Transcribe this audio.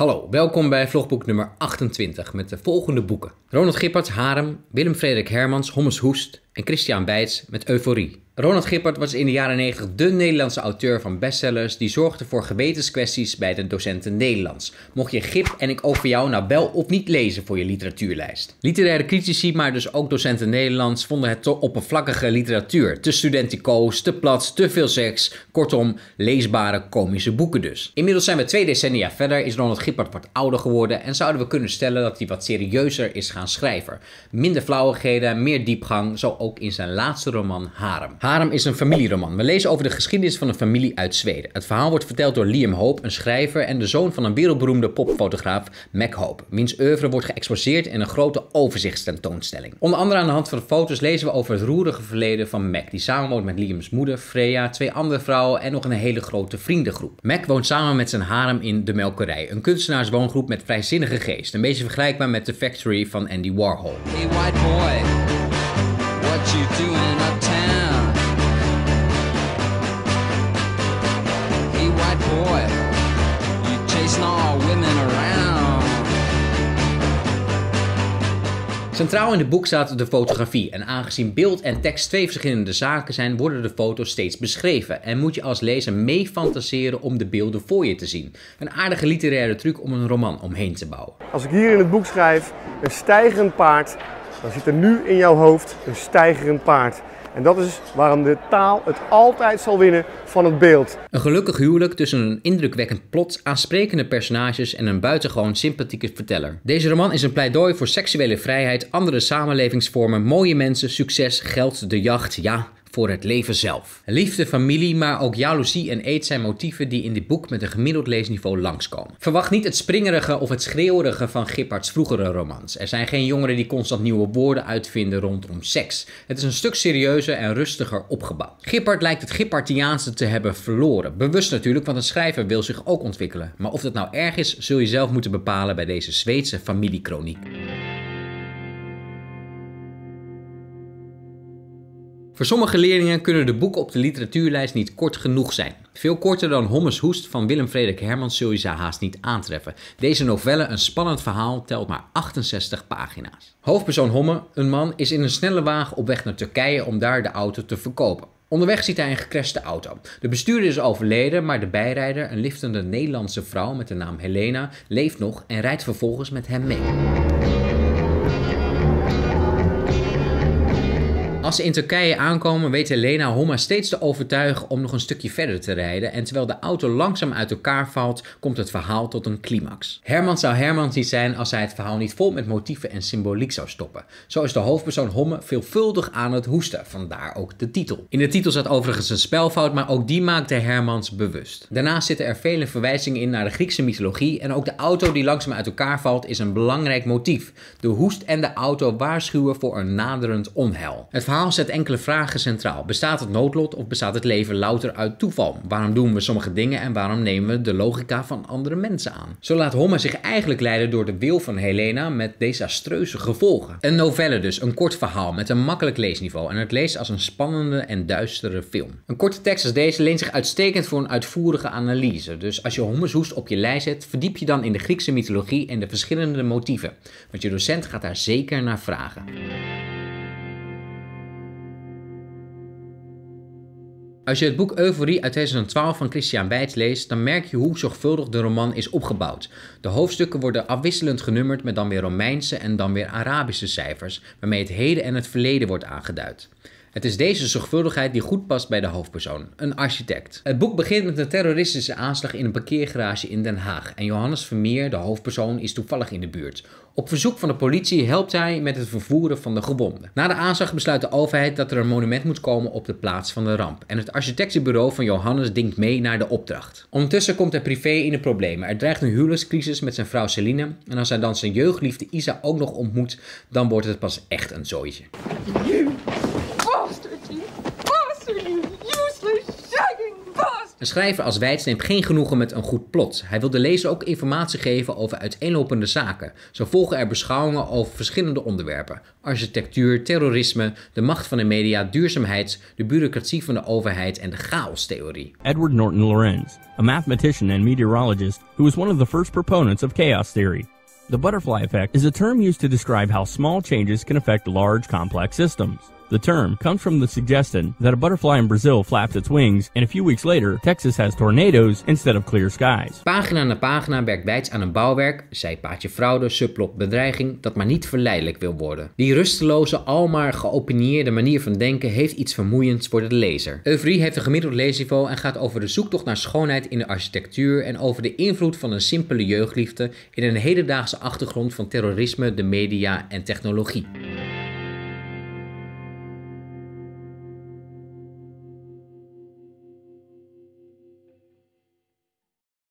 Hallo, welkom bij vlogboek nummer 28 met de volgende boeken. Ronald Gipperts, Harem, Willem Frederik Hermans, Hommes Hoest en Christian Bijts met Euforie. Ronald Gippert was in de jaren 90 de Nederlandse auteur van bestsellers die zorgde voor gewetenskwesties bij de docenten Nederlands. Mocht je Gip en ik over jou nou wel of niet lezen voor je literatuurlijst. Literaire critici, maar dus ook docenten Nederlands, vonden het te oppervlakkige literatuur. Te studenticoos, te plat, te veel seks. Kortom, leesbare komische boeken dus. Inmiddels zijn we twee decennia verder, is Ronald Gippert wat ouder geworden en zouden we kunnen stellen dat hij wat serieuzer is gaan schrijven. Minder flauwigheden, meer diepgang, zo ook in zijn laatste roman Harem. Harem is een familieroman. We lezen over de geschiedenis van een familie uit Zweden. Het verhaal wordt verteld door Liam Hope, een schrijver en de zoon van een wereldberoemde popfotograaf, Mac Hope, wiens oeuvre wordt geëxposeerd in een grote overzichtstentoonstelling. Onder andere aan de hand van de foto's lezen we over het roerige verleden van Mac, die samenwoont met Liam's moeder, Freya, twee andere vrouwen en nog een hele grote vriendengroep. Mac woont samen met zijn harem in De Melkerij, een kunstenaarswoongroep met vrijzinnige geest, een beetje vergelijkbaar met The Factory van Andy Warhol. Hey white boy, what you doing Centraal in het boek staat de fotografie. En aangezien beeld en tekst twee verschillende zaken zijn, worden de foto's steeds beschreven. En moet je als lezer mee fantaseren om de beelden voor je te zien. Een aardige literaire truc om een roman omheen te bouwen. Als ik hier in het boek schrijf, een stijgerend paard, dan zit er nu in jouw hoofd een stijgerend paard. En dat is waarom de taal het altijd zal winnen van het beeld. Een gelukkig huwelijk tussen een indrukwekkend plot, aansprekende personages en een buitengewoon sympathieke verteller. Deze roman is een pleidooi voor seksuele vrijheid, andere samenlevingsvormen, mooie mensen, succes, geld, de jacht, ja voor het leven zelf. Liefde, familie, maar ook jaloezie en eet zijn motieven die in dit boek met een gemiddeld leesniveau langskomen. Verwacht niet het springerige of het schreeuwerige van Gippards vroegere romans. Er zijn geen jongeren die constant nieuwe woorden uitvinden rondom seks. Het is een stuk serieuzer en rustiger opgebouwd. Gippard lijkt het Gippardiaanse te hebben verloren. Bewust natuurlijk, want een schrijver wil zich ook ontwikkelen. Maar of dat nou erg is, zul je zelf moeten bepalen bij deze Zweedse familiekroniek. Voor sommige leerlingen kunnen de boeken op de literatuurlijst niet kort genoeg zijn. Veel korter dan Hommes Hoest van Willem Frederik Hermans zul je ze haast niet aantreffen. Deze novelle, een spannend verhaal, telt maar 68 pagina's. Hoofdpersoon Homme, een man, is in een snelle wagen op weg naar Turkije om daar de auto te verkopen. Onderweg ziet hij een gecrashte auto. De bestuurder is overleden, maar de bijrijder, een liftende Nederlandse vrouw met de naam Helena, leeft nog en rijdt vervolgens met hem mee. Als ze in Turkije aankomen, weet Helena Homma steeds te overtuigen om nog een stukje verder te rijden. En terwijl de auto langzaam uit elkaar valt, komt het verhaal tot een climax. Herman zou Hermans niet zijn als hij het verhaal niet vol met motieven en symboliek zou stoppen. Zo is de hoofdpersoon Homme veelvuldig aan het hoesten, vandaar ook de titel. In de titel zat overigens een spelfout, maar ook die maakte Hermans bewust. Daarnaast zitten er vele verwijzingen in naar de Griekse mythologie en ook de auto die langzaam uit elkaar valt is een belangrijk motief. De hoest en de auto waarschuwen voor een naderend onheil. Het verhaal verhaal zet enkele vragen centraal. Bestaat het noodlot of bestaat het leven louter uit toeval? Waarom doen we sommige dingen en waarom nemen we de logica van andere mensen aan? Zo laat Homer zich eigenlijk leiden door de wil van Helena met desastreuze gevolgen. Een novelle dus, een kort verhaal met een makkelijk leesniveau en het leest als een spannende en duistere film. Een korte tekst als deze leent zich uitstekend voor een uitvoerige analyse. Dus als je Hommershoest op je lijst zet, verdiep je dan in de Griekse mythologie en de verschillende motieven. Want je docent gaat daar zeker naar vragen. Als je het boek Euforie uit 2012 van Christian Weitz leest, dan merk je hoe zorgvuldig de roman is opgebouwd. De hoofdstukken worden afwisselend genummerd met dan weer Romeinse en dan weer Arabische cijfers, waarmee het heden en het verleden wordt aangeduid. Het is deze zorgvuldigheid die goed past bij de hoofdpersoon, een architect. Het boek begint met een terroristische aanslag in een parkeergarage in Den Haag. En Johannes Vermeer, de hoofdpersoon, is toevallig in de buurt. Op verzoek van de politie helpt hij met het vervoeren van de gewonden. Na de aanslag besluit de overheid dat er een monument moet komen op de plaats van de ramp. En het architectenbureau van Johannes dinkt mee naar de opdracht. Ondertussen komt hij privé in de problemen. Er dreigt een huwelijkscrisis met zijn vrouw Celine. En als hij dan zijn jeugdliefde Isa ook nog ontmoet, dan wordt het pas echt een zooitje. Een schrijver als Weitz neemt geen genoegen met een goed plot. Hij wil de lezer ook informatie geven over uiteenlopende zaken. Zo volgen er beschouwingen over verschillende onderwerpen. Architectuur, terrorisme, de macht van de media, duurzaamheid, de bureaucratie van de overheid en de chaostheorie. Edward Norton Lorenz, a mathematician and meteorologist who was one of the first proponents of chaos theory. The butterfly effect is a term used to describe how small changes can affect large complex systems. The term comes from the suggestion that a butterfly in Brazil flaps its wings and a few weeks later Texas has tornadoes instead of clear skies. Pagina na pagina werkt Bijts aan een bouwwerk, zij paadje fraude, subplot bedreiging, dat maar niet verleidelijk wil worden. Die rusteloze, almaar geopinieerde manier van denken heeft iets vermoeiends voor de lezer. Euvry heeft een gemiddeld leesniveau en gaat over de zoektocht naar schoonheid in de architectuur en over de invloed van een simpele jeugdliefde in een hedendaagse achtergrond van terrorisme, de media en technologie.